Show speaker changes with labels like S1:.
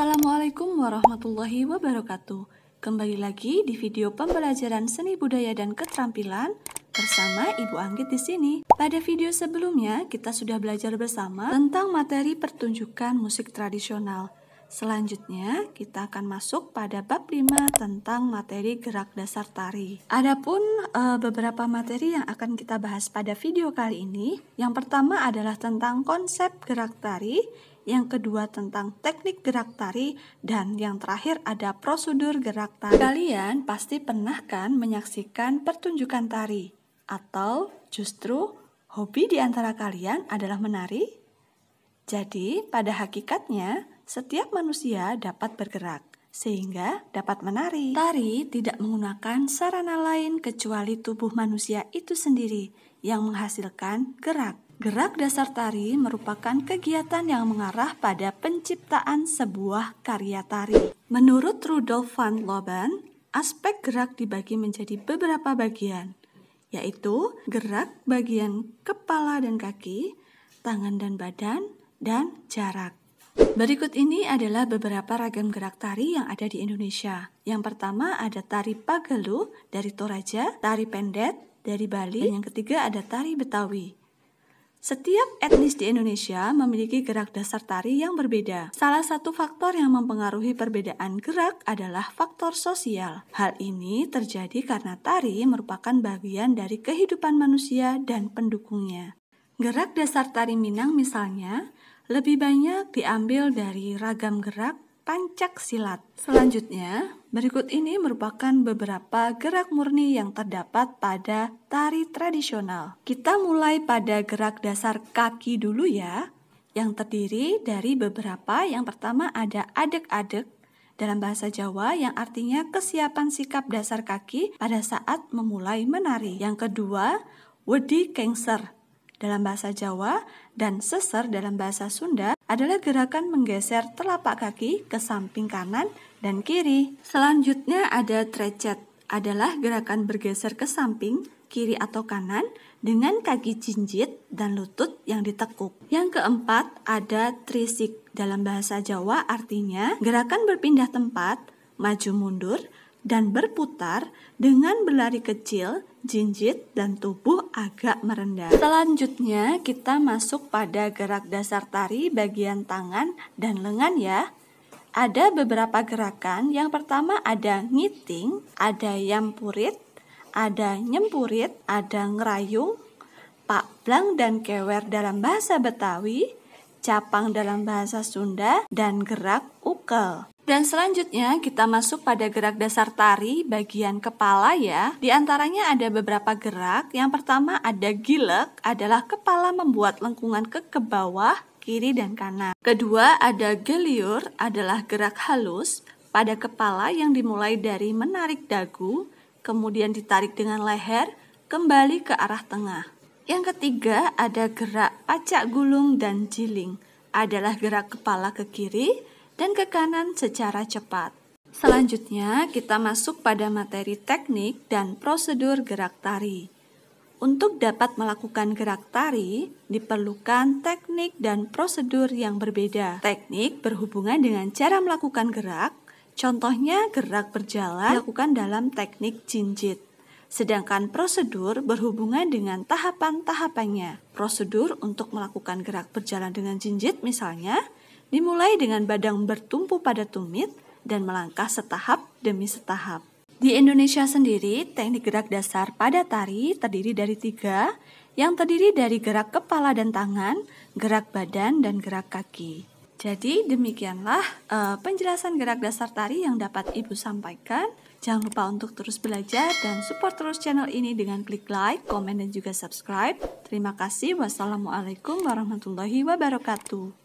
S1: Assalamualaikum warahmatullahi wabarakatuh. Kembali lagi di video pembelajaran seni budaya dan keterampilan bersama Ibu Anggit di sini. Pada video sebelumnya kita sudah belajar bersama tentang materi pertunjukan musik tradisional. Selanjutnya, kita akan masuk pada bab 5 tentang materi gerak dasar tari. Adapun e, beberapa materi yang akan kita bahas pada video kali ini, yang pertama adalah tentang konsep gerak tari, yang kedua tentang teknik gerak tari, dan yang terakhir ada prosedur gerak tari. Kalian pasti pernah kan menyaksikan pertunjukan tari, atau justru hobi di antara kalian adalah menari? Jadi, pada hakikatnya, setiap manusia dapat bergerak sehingga dapat menari. Tari tidak menggunakan sarana lain kecuali tubuh manusia itu sendiri yang menghasilkan gerak. Gerak dasar tari merupakan kegiatan yang mengarah pada penciptaan sebuah karya tari. Menurut Rudolf van Loban, aspek gerak dibagi menjadi beberapa bagian, yaitu gerak bagian kepala dan kaki, tangan dan badan, dan jarak. Berikut ini adalah beberapa ragam gerak tari yang ada di Indonesia. Yang pertama ada tari Pagelu dari Toraja, tari Pendet dari Bali, dan yang ketiga ada tari Betawi setiap etnis di Indonesia memiliki gerak dasar tari yang berbeda. Salah satu faktor yang mempengaruhi perbedaan gerak adalah faktor sosial. Hal ini terjadi karena tari merupakan bagian dari kehidupan manusia dan pendukungnya. Gerak dasar tari Minang misalnya lebih banyak diambil dari ragam gerak pancak silat. Selanjutnya, Berikut ini merupakan beberapa gerak murni yang terdapat pada tari tradisional. Kita mulai pada gerak dasar kaki dulu ya, yang terdiri dari beberapa. Yang pertama ada adek-adek dalam bahasa Jawa yang artinya kesiapan sikap dasar kaki pada saat memulai menari. Yang kedua, wedi kengser dalam bahasa Jawa dan seser dalam bahasa Sunda adalah gerakan menggeser telapak kaki ke samping kanan dan kiri. Selanjutnya ada trecet, adalah gerakan bergeser ke samping, kiri atau kanan dengan kaki jinjit dan lutut yang ditekuk. Yang keempat ada trisik, dalam bahasa Jawa artinya gerakan berpindah tempat, maju mundur, dan berputar dengan berlari kecil, jinjit, dan tubuh agak merendah. Selanjutnya, kita masuk pada gerak dasar tari bagian tangan dan lengan ya. Ada beberapa gerakan, yang pertama ada ngiting, ada yampurit, ada nyempurit, ada ngerayung, pak blang dan kewer dalam bahasa Betawi, capang dalam bahasa Sunda, dan gerak ukel. Dan selanjutnya kita masuk pada gerak dasar tari bagian kepala ya. Di antaranya ada beberapa gerak. Yang pertama ada gilek adalah kepala membuat lengkungan ke ke bawah, kiri dan kanan. Kedua ada geliur adalah gerak halus pada kepala yang dimulai dari menarik dagu, kemudian ditarik dengan leher kembali ke arah tengah. Yang ketiga ada gerak pacak gulung dan jiling adalah gerak kepala ke kiri dan ke kanan secara cepat. Selanjutnya, kita masuk pada materi teknik dan prosedur gerak tari. Untuk dapat melakukan gerak tari, diperlukan teknik dan prosedur yang berbeda. Teknik berhubungan dengan cara melakukan gerak, contohnya gerak berjalan dilakukan dalam teknik jinjit. Sedangkan prosedur berhubungan dengan tahapan-tahapannya. Prosedur untuk melakukan gerak berjalan dengan jinjit misalnya dimulai dengan badang bertumpu pada tumit dan melangkah setahap demi setahap. Di Indonesia sendiri, teknik gerak dasar pada tari terdiri dari tiga, yang terdiri dari gerak kepala dan tangan, gerak badan, dan gerak kaki. Jadi demikianlah uh, penjelasan gerak dasar tari yang dapat Ibu sampaikan. Jangan lupa untuk terus belajar dan support terus channel ini dengan klik like, komen, dan juga subscribe. Terima kasih. Wassalamualaikum warahmatullahi wabarakatuh.